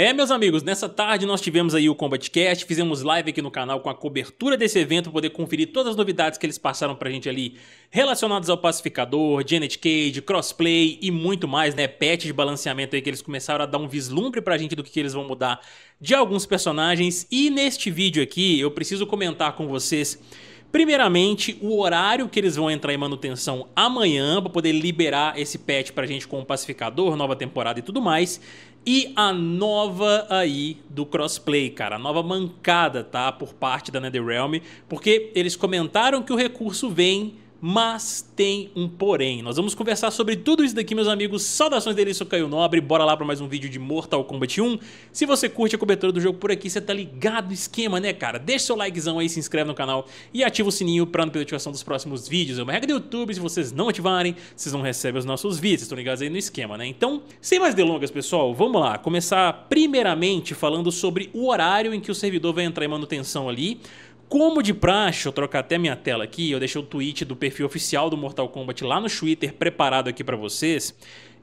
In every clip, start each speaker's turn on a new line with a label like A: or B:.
A: É, meus amigos, nessa tarde nós tivemos aí o CombatCast, fizemos live aqui no canal com a cobertura desse evento, poder conferir todas as novidades que eles passaram pra gente ali relacionadas ao pacificador, Janet Cage, crossplay e muito mais, né? Patch de balanceamento aí que eles começaram a dar um vislumbre pra gente do que, que eles vão mudar de alguns personagens. E neste vídeo aqui eu preciso comentar com vocês Primeiramente, o horário que eles vão entrar em manutenção amanhã para poder liberar esse patch pra gente com o pacificador, nova temporada e tudo mais. E a nova aí do crossplay, cara, a nova mancada, tá? Por parte da NetherRealm, porque eles comentaram que o recurso vem mas tem um porém. Nós vamos conversar sobre tudo isso daqui, meus amigos. Saudações dele, sou Caio Nobre. Bora lá para mais um vídeo de Mortal Kombat 1. Se você curte a cobertura do jogo por aqui, você tá ligado no esquema, né, cara? Deixa seu likezão aí, se inscreve no canal e ativa o sininho para não perder a notificação dos próximos vídeos. É uma regra do YouTube, se vocês não ativarem, vocês não recebem os nossos vídeos. Estão ligados aí no esquema, né? Então, sem mais delongas, pessoal, vamos lá. Começar primeiramente falando sobre o horário em que o servidor vai entrar em manutenção ali. Como de praxe, eu trocar até minha tela aqui, eu deixei o tweet do perfil oficial do Mortal Kombat lá no Twitter preparado aqui para vocês.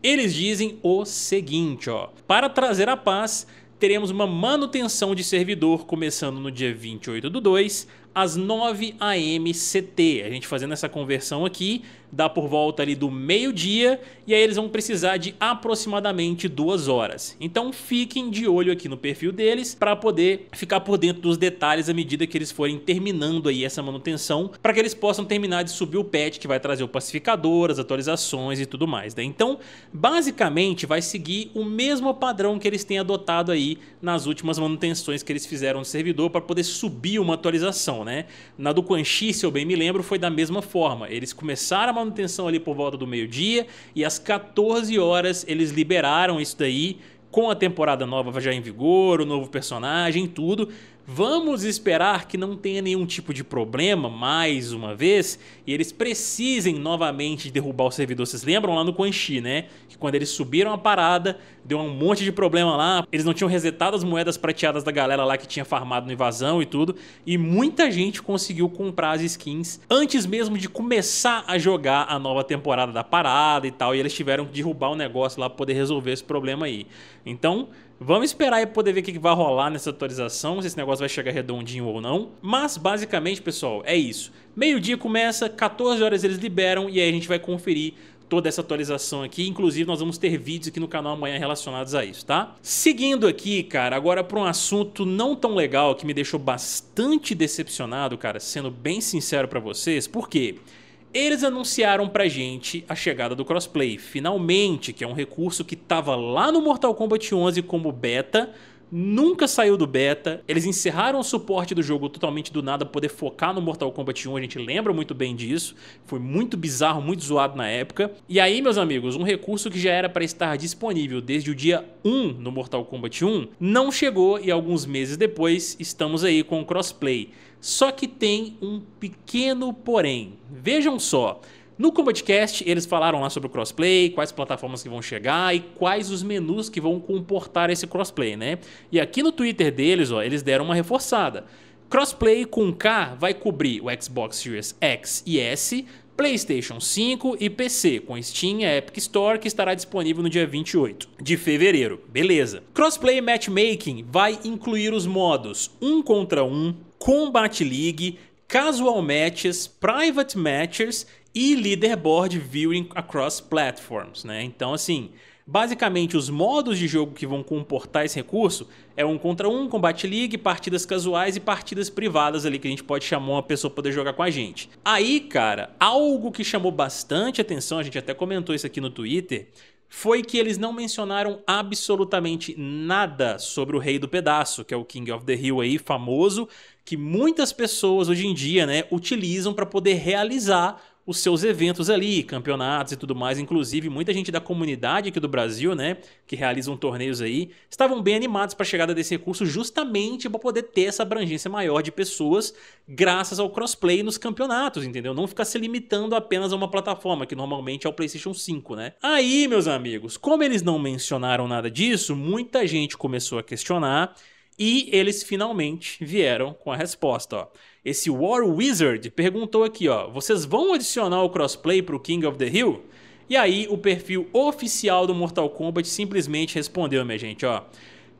A: Eles dizem o seguinte, ó: "Para trazer a paz, teremos uma manutenção de servidor começando no dia 28 do 2 às 9 a.m. CT. A gente fazendo essa conversão aqui, dá por volta ali do meio-dia e aí eles vão precisar de aproximadamente duas horas. Então fiquem de olho aqui no perfil deles para poder ficar por dentro dos detalhes à medida que eles forem terminando aí essa manutenção, para que eles possam terminar de subir o patch que vai trazer o pacificador, as atualizações e tudo mais, né? Então, basicamente vai seguir o mesmo padrão que eles têm adotado aí nas últimas manutenções que eles fizeram no servidor para poder subir uma atualização, né? Na do Quan Chi, se eu bem me lembro, foi da mesma forma. Eles começaram a manutenção ali por volta do meio-dia e às 14 horas eles liberaram isso daí com a temporada nova já em vigor, o novo personagem, tudo. Vamos esperar que não tenha nenhum tipo de problema mais uma vez e eles precisem novamente derrubar o servidor. Vocês lembram lá no Quan Chi, né? Que quando eles subiram a parada, deu um monte de problema lá. Eles não tinham resetado as moedas prateadas da galera lá que tinha farmado no invasão e tudo. E muita gente conseguiu comprar as skins antes mesmo de começar a jogar a nova temporada da parada e tal. E eles tiveram que derrubar o negócio lá para poder resolver esse problema aí. Então, Vamos esperar e poder ver o que vai rolar nessa atualização, se esse negócio vai chegar redondinho ou não. Mas, basicamente, pessoal, é isso. Meio-dia começa, 14 horas eles liberam e aí a gente vai conferir toda essa atualização aqui. Inclusive, nós vamos ter vídeos aqui no canal amanhã relacionados a isso, tá? Seguindo aqui, cara, agora para um assunto não tão legal que me deixou bastante decepcionado, cara, sendo bem sincero para vocês. Por quê? Porque eles anunciaram pra gente a chegada do crossplay, finalmente, que é um recurso que estava lá no Mortal Kombat 11 como beta, nunca saiu do beta. Eles encerraram o suporte do jogo totalmente do nada, poder focar no Mortal Kombat 1. A gente lembra muito bem disso. Foi muito bizarro, muito zoado na época. E aí, meus amigos, um recurso que já era para estar disponível desde o dia 1 no Mortal Kombat 1 não chegou e alguns meses depois estamos aí com o crossplay. Só que tem um pequeno porém. Vejam só. No CombatCast, eles falaram lá sobre o crossplay, quais plataformas que vão chegar e quais os menus que vão comportar esse crossplay, né? E aqui no Twitter deles, ó, eles deram uma reforçada. Crossplay com K vai cobrir o Xbox Series X e S, PlayStation 5 e PC, com Steam e Epic Store, que estará disponível no dia 28 de fevereiro. Beleza. Crossplay Matchmaking vai incluir os modos 1 contra 1, Combat League, Casual Matches, Private Matches e leaderboard viewing across platforms, né? Então, assim, basicamente os modos de jogo que vão comportar esse recurso é um contra um, combate league, partidas casuais e partidas privadas ali que a gente pode chamar uma pessoa para poder jogar com a gente. Aí, cara, algo que chamou bastante atenção, a gente até comentou isso aqui no Twitter, foi que eles não mencionaram absolutamente nada sobre o Rei do Pedaço, que é o King of the Hill aí famoso, que muitas pessoas hoje em dia, né, utilizam para poder realizar os seus eventos ali, campeonatos e tudo mais. Inclusive, muita gente da comunidade aqui do Brasil, né, que realizam torneios aí, estavam bem animados para a chegada desse recurso justamente para poder ter essa abrangência maior de pessoas graças ao crossplay nos campeonatos, entendeu? Não ficar se limitando apenas a uma plataforma, que normalmente é o PlayStation 5, né? Aí, meus amigos, como eles não mencionaram nada disso, muita gente começou a questionar e eles finalmente vieram com a resposta, ó. Esse War Wizard perguntou aqui, ó, vocês vão adicionar o crossplay para o King of the Hill? E aí o perfil oficial do Mortal Kombat simplesmente respondeu, minha gente, ó.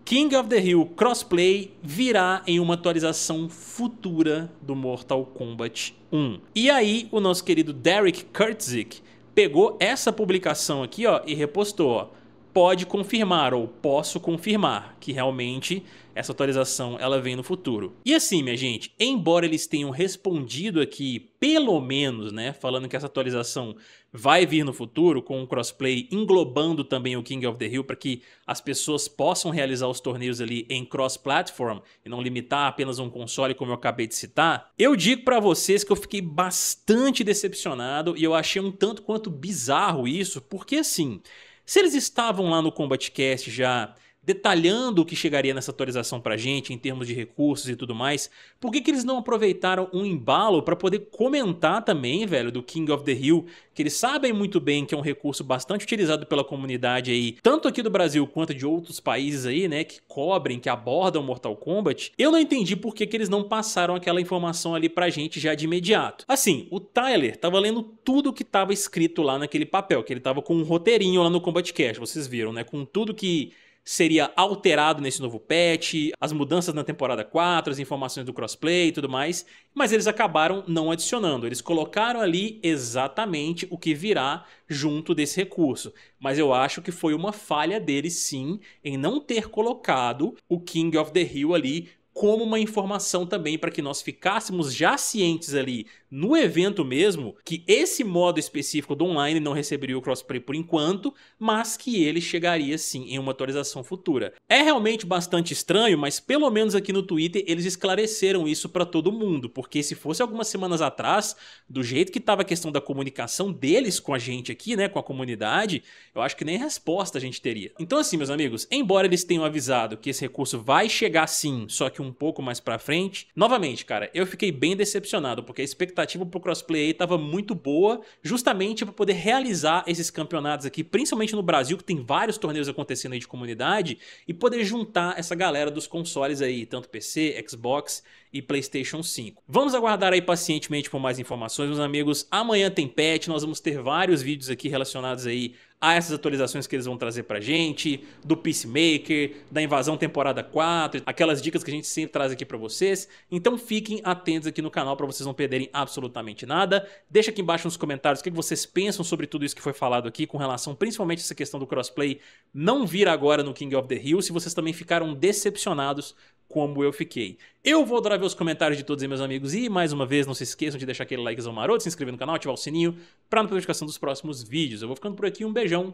A: King of the Hill Crossplay virá em uma atualização futura do Mortal Kombat 1. E aí o nosso querido Derek Kurtzik pegou essa publicação aqui, ó, e repostou, ó pode confirmar ou posso confirmar que realmente essa atualização ela vem no futuro. E assim, minha gente, embora eles tenham respondido aqui, pelo menos, né, falando que essa atualização vai vir no futuro com o crossplay englobando também o King of the Hill para que as pessoas possam realizar os torneios ali em cross-platform e não limitar apenas um console como eu acabei de citar. Eu digo para vocês que eu fiquei bastante decepcionado e eu achei um tanto quanto bizarro isso, porque assim, se eles estavam lá no Combatcast já detalhando o que chegaria nessa atualização para gente em termos de recursos e tudo mais, por que, que eles não aproveitaram um embalo para poder comentar também, velho, do King of the Hill, que eles sabem muito bem que é um recurso bastante utilizado pela comunidade aí, tanto aqui do Brasil quanto de outros países aí, né, que cobrem, que abordam Mortal Kombat. Eu não entendi por que, que eles não passaram aquela informação ali pra gente já de imediato. Assim, o Tyler tava lendo tudo que tava escrito lá naquele papel, que ele tava com um roteirinho lá no Combat Cash, vocês viram, né, com tudo que seria alterado nesse novo patch, as mudanças na temporada 4, as informações do crossplay e tudo mais, mas eles acabaram não adicionando. Eles colocaram ali exatamente o que virá junto desse recurso. Mas eu acho que foi uma falha deles sim em não ter colocado o King of the Hill ali como uma informação também para que nós ficássemos já cientes ali no evento mesmo que esse modo específico do online não receberia o crossplay por enquanto, mas que ele chegaria sim em uma atualização futura. É realmente bastante estranho, mas pelo menos aqui no Twitter eles esclareceram isso para todo mundo, porque se fosse algumas semanas atrás, do jeito que estava a questão da comunicação deles com a gente aqui, né, com a comunidade, eu acho que nem resposta a gente teria. Então assim, meus amigos, embora eles tenham avisado que esse recurso vai chegar sim, só que um um pouco mais para frente. Novamente, cara, eu fiquei bem decepcionado, porque a expectativa pro crossplay estava tava muito boa, justamente para poder realizar esses campeonatos aqui, principalmente no Brasil, que tem vários torneios acontecendo aí de comunidade, e poder juntar essa galera dos consoles aí, tanto PC, Xbox e PlayStation 5. Vamos aguardar aí pacientemente por mais informações, meus amigos. Amanhã tem patch, nós vamos ter vários vídeos aqui relacionados aí a essas atualizações que eles vão trazer pra gente, do Peacemaker, da Invasão Temporada 4, aquelas dicas que a gente sempre traz aqui pra vocês. Então fiquem atentos aqui no canal pra vocês não perderem absolutamente nada. Deixa aqui embaixo nos comentários o que vocês pensam sobre tudo isso que foi falado aqui, com relação principalmente a essa questão do crossplay não vir agora no King of the Hill, se vocês também ficaram decepcionados como eu fiquei. Eu vou adorar ver os comentários de todos os meus amigos e, mais uma vez, não se esqueçam de deixar aquele likezão maroto, se inscrever no canal, ativar o sininho para não perder notificação dos próximos vídeos. Eu vou ficando por aqui, um beijão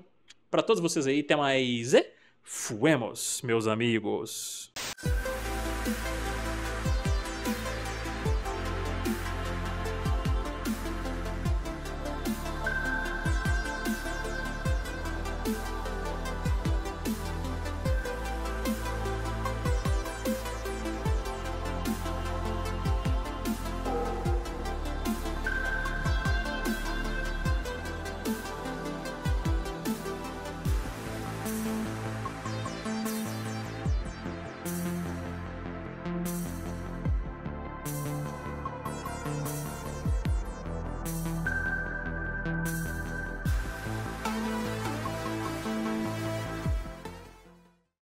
A: para todos vocês aí, até mais e fuemos, meus amigos.